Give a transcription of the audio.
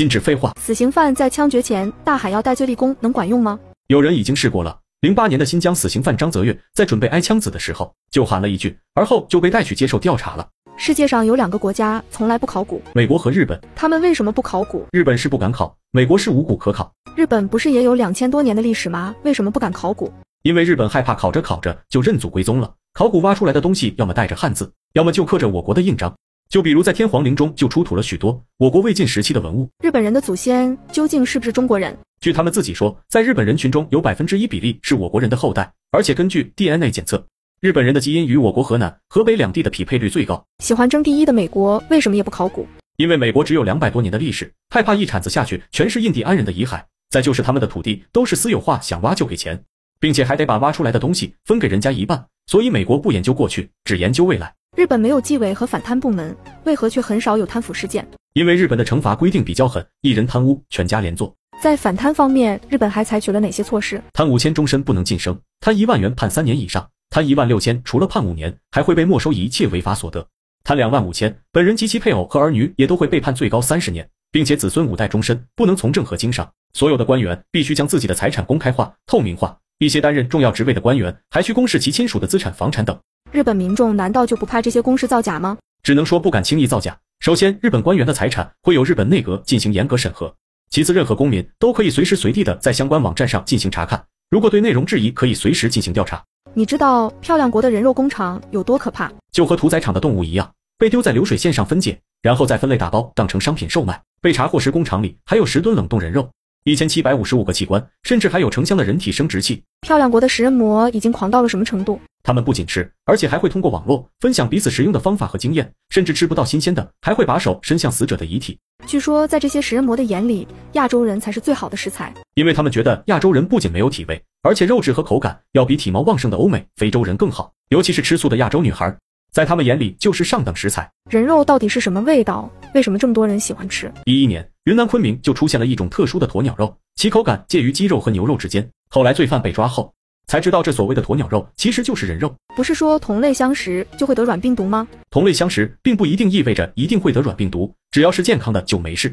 禁止废话！死刑犯在枪决前，大海要戴罪立功，能管用吗？有人已经试过了。零八年的新疆死刑犯张泽岳，在准备挨枪子的时候，就喊了一句，而后就被带去接受调查了。世界上有两个国家从来不考古，美国和日本。他们为什么不考古？日本是不敢考，美国是无古可考。日本不是也有两千多年的历史吗？为什么不敢考古？因为日本害怕考着考着就认祖归宗了。考古挖出来的东西，要么带着汉字，要么就刻着我国的印章。就比如在天皇陵中就出土了许多我国魏晋时期的文物。日本人的祖先究竟是不是中国人？据他们自己说，在日本人群中有百分之一比例是我国人的后代，而且根据 DNA 检测，日本人的基因与我国河南、河北两地的匹配率最高。喜欢争第一的美国为什么也不考古？因为美国只有两百多年的历史，害怕一铲子下去全是印第安人的遗骸。再就是他们的土地都是私有化，想挖就给钱，并且还得把挖出来的东西分给人家一半。所以，美国不研究过去，只研究未来。日本没有纪委和反贪部门，为何却很少有贪腐事件？因为日本的惩罚规定比较狠，一人贪污，全家连坐。在反贪方面，日本还采取了哪些措施？贪五千，终身不能晋升；贪一万元，判三年以上；贪一万六千，除了判五年，还会被没收一切违法所得；贪两万五千，本人及其配偶和儿女也都会被判最高三十年，并且子孙五代终身不能从政和经商。所有的官员必须将自己的财产公开化、透明化。一些担任重要职位的官员，还需公示其亲属的资产、房产等。日本民众难道就不怕这些公示造假吗？只能说不敢轻易造假。首先，日本官员的财产会有日本内阁进行严格审核；其次，任何公民都可以随时随地的在相关网站上进行查看。如果对内容质疑，可以随时进行调查。你知道漂亮国的人肉工厂有多可怕？就和屠宰场的动物一样，被丢在流水线上分解，然后再分类打包当成商品售卖。被查获时，工厂里还有十吨冷冻人肉。一千七百五十五个器官，甚至还有成箱的人体生殖器。漂亮国的食人魔已经狂到了什么程度？他们不仅吃，而且还会通过网络分享彼此食用的方法和经验，甚至吃不到新鲜的，还会把手伸向死者的遗体。据说，在这些食人魔的眼里，亚洲人才是最好的食材，因为他们觉得亚洲人不仅没有体味，而且肉质和口感要比体毛旺盛的欧美、非洲人更好，尤其是吃素的亚洲女孩。在他们眼里就是上等食材。人肉到底是什么味道？为什么这么多人喜欢吃？一一年，云南昆明就出现了一种特殊的鸵鸟肉，其口感介于鸡肉和牛肉之间。后来罪犯被抓后，才知道这所谓的鸵鸟肉其实就是人肉。不是说同类相食就会得软病毒吗？同类相食并不一定意味着一定会得软病毒，只要是健康的就没事。